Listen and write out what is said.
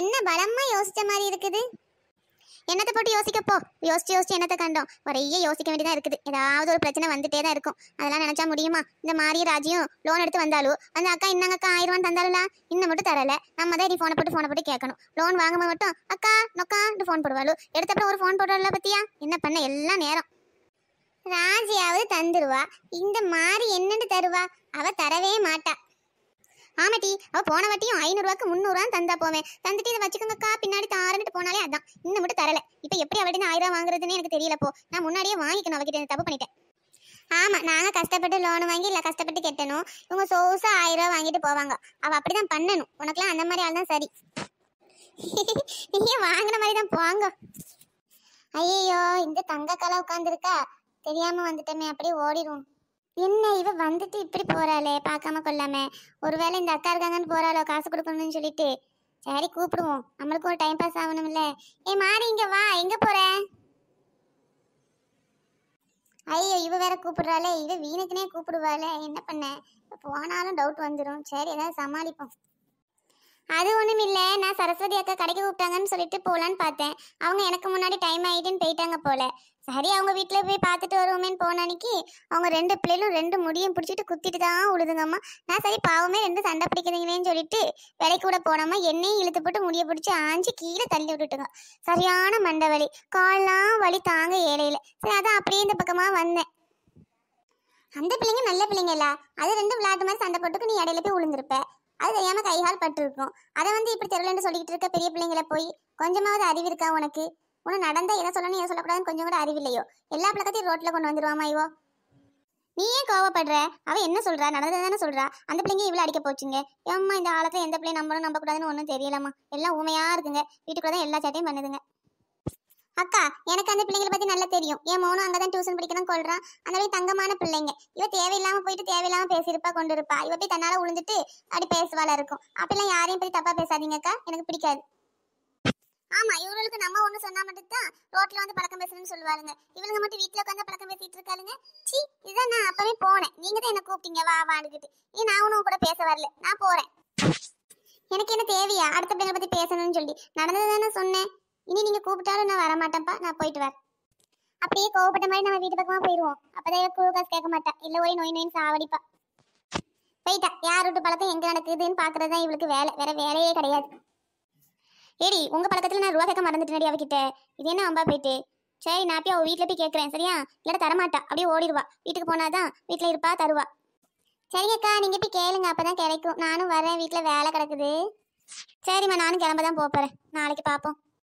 என்ன பலமா யோசிச்ச மாதிரி இருக்குது என்னத்தை போட்டு யோசிக்கப்போ யோசிச்சு யோசிச்சு என்னத்தை கண்டோம் ஒரே யோசிக்க வேண்டியதாக இருக்குது ஏதாவது ஒரு பிரச்சனை வந்துட்டே தான் இருக்கும் அதெல்லாம் நினைச்சா முடியுமா இந்த மாதிரி ராஜியும் லோன் எடுத்து வந்தாலும் அந்த அக்கா இன்னங்க அக்கா ஆயிரம் தந்தாலும்ல இன்னும் மட்டும் தரல நம்ம தான் நீ ஃபோனை போட்டு ஃபோனை போட்டு கேட்கணும் லோன் வாங்கும்போது மட்டும் அக்கா நொக்கான்ட்டு ஃபோன் போடுவாளு எடுத்தப்பறம் ஒரு ஃபோன் போடுறல பத்தியா என்ன பண்ண எல்லாம் நேரம் ராஜியாவது தந்துருவா இந்த மாதிரி என்னன்னு தருவா அவ தரவே மாட்டா ஆமாட்டி அவ போன வாட்டியும் ஐநூறுவாக்கு முந்நூறுவான்னு தந்தா போவேன் தந்துட்டு இதை வச்சுக்கோங்கக்கா பின்னாடி தாரன்ட்டு போனாலே அதான் இன்னும் மட்டும் தரல இப்போ எப்படி அவர்கிட்ட ஆயிரம் ரூபா வாங்குறதுன்னு எனக்கு தெரியல போ நான் முன்னாடியே வாங்கிக்கணும் அவகிட்ட தப்பு பண்ணிட்டேன் ஆமா நாங்க கஷ்டப்பட்டு லோன் வாங்கி இல்ல கஷ்டப்பட்டு கெட்டணும் இவங்க சோசா ஆயிரம் ரூபா வாங்கிட்டு போவாங்க அவ அப்படிதான் பண்ணணும் உனக்குலாம் அந்த மாதிரி ஆள் தான் சரி நீங்க வாங்கின மாதிரி தான் போங்க ஐயோ இந்த தங்க கலை உட்காந்துருக்கா தெரியாம வந்துட்டோமே அப்படியே ஓடிடும் என்ன இவ வந்துட்டு இப்படி போறாளே பார்க்காம கொள்ளாம ஒருவேளை இந்த அக்கா இருக்காங்கன்னு போறாளோ காசு கொடுக்கணும்னு சொல்லிட்டு சரி கூப்பிடுவோம் நம்மளுக்கு ஒரு டைம் பாஸ் ஆகணும்ல ஏ மாறி இங்க வா எங்க போற ஐயோ இவ வேற கூப்பிடுறாளே இவ வீணுக்குனே கூப்பிடுவாளே என்ன பண்ண போனாலும் டவுட் வந்துடும் சரி ஏதாவது சமாளிப்போம் அது ஒன்றும் இல்லை நான் சரஸ்வதி அக்கா கடைக்கு கூப்பிட்டாங்கன்னு சொல்லிட்டு போகலான்னு பார்த்தேன் அவங்க எனக்கு முன்னாடி டைம் ஆகிட்டுன்னு போயிட்டாங்க போல சரி அவங்க வீட்டில் போய் பார்த்துட்டு வருவோமேன்னு போன அன்னைக்கு அவங்க ரெண்டு பிள்ளைகளும் ரெண்டு முடியும் பிடிச்சிட்டு குத்திட்டு தான் உழுதுங்கம்மா நான் சரி பாவமே ரெண்டு சண்டை பிடிக்கிறீங்களேன்னு சொல்லிட்டு விலை கூட போனோம்மா என்னையும் இழுத்து போட்டு முடிய பிடிச்சி ஆஞ்சு கீழே தள்ளி விட்டுட்டுங்க சரியான மண்டை வலி கால்லாம் வலி தாங்க ஏழையில் சரி அதான் அப்படியே இந்த பக்கமாக வந்தேன் அந்த பிள்ளைங்க நல்ல பிள்ளைங்களா அது ரெண்டு விளையாட்டு மாதிரி சண்டை போட்டுக்கு நீ இடையில போய் விழுந்திருப்ப அது தெரியாமல் கைகால் பட்டுருக்கும் அதை வந்து இப்படி தெருவில் சொல்லிக்கிட்டு இருக்க பெரிய பிள்ளைங்களை போய் கொஞ்சமாவது அறிவு இருக்கா உனக்கு உனக்கு நடந்த எதை சொல்லணும் எதை சொல்லக்கூடாதுன்னு கொஞ்சம் கூட அறிவில்லையோ எல்லா பழக்கத்தையும் ரோட்ல கொண்டு வந்துருவாமா இவோ நீ ஏன் கோவப்படுற அவ என்ன சொல்றா நடந்தது சொல்றா அந்த பிள்ளைங்க இவ்வளவு அடிக்க போச்சுங்க ஏமா இந்த காலத்துல எந்த பிள்ளையும் நம்பணும் நம்ப கூடாதுன்னு ஒன்றும் தெரியலாமா எல்லாம் உண்மையா இருக்குங்க வீட்டுக்குள்ள தான் எல்லா சேட்டையும் பண்ணுதுங்க அக்கா எனக்கு அந்த பிள்ளைங்களை பத்தி நல்லா தெரியும் ஏன் மோனும் அங்கதான் டியூஷன் படிக்கணும் கொள்றான் அந்த மாதிரி தங்கமான பிள்ளைங்க இவ தேவையில்லாம போயிட்டு தேவையில்லாம பேசியிருப்பா கொண்டு இருப்பா இவ போய் தன்னால உழுந்துட்டு அப்படி பேசுவாள இருக்கும் அப்படிலாம் யாரையும் பத்தி தப்பா பேசாதீங்கக்கா எனக்கு பிடிக்காது நம்ம ஒண்ணு சொன்னா மட்டும் தான் ரோட்ல வந்து பழக்கம் பேசணும்னு சொல்லுவாளுங்க இவங்க மட்டும் வீட்ல உட்காந்து பழக்கம் பேசிட்டு இருக்காளுங்க சி இதான் நான் அப்பவே போனேன் நீங்க தான் என்ன கூப்பிட்டீங்க வா வாண்டுக்கிட்டு நீ நான் ஒன்னும் கூட பேச வரல நான் போறேன் எனக்கு என்ன தேவையா அடுத்த பிள்ளைங்களை பத்தி பேசணும்னு சொல்லி நடந்தது தானே சொன்னேன் இனி நீங்க கூப்பிட்டாலும் நான் வரமாட்டேன்ப்பா நான் போயிட்டு வரேன் அப்படியே கோவப்பட்ட மாதிரி நம்ம வீட்டு பக்கமா போயிருவோம் அப்பதான் குழு காசு கேட்க மாட்டா இல்ல ஒய் நோய் நோயின்னு சாவடிப்பா போயிட்டா யார் வீட்டு பழக்கம் எங்க நடக்குதுன்னு பாக்குறதுதான் இவளுக்கு வேலை வேற வேலையே கிடையாது ஏடி உங்க பழக்கத்துல நான் ரூபா கேட்க மறந்துட்டு அவகிட்ட இது என்ன அம்பா போயிட்டு சரி நான் போய் அவள் வீட்டில் போய் கேட்குறேன் சரியா இல்லாட்ட தரமாட்டா அப்படியே ஓடிடுவா வீட்டுக்கு போனாதான் வீட்டில் இருப்பா தருவா சரி அக்கா நீங்கள் போய் கேளுங்க அப்போ தான் கிடைக்கும் நானும் வரேன் வீட்டில் வேலை கிடக்குது சரிம்மா நானும் கிளம்ப தான் போகிறேன் நாளைக்கு பார்ப்போம்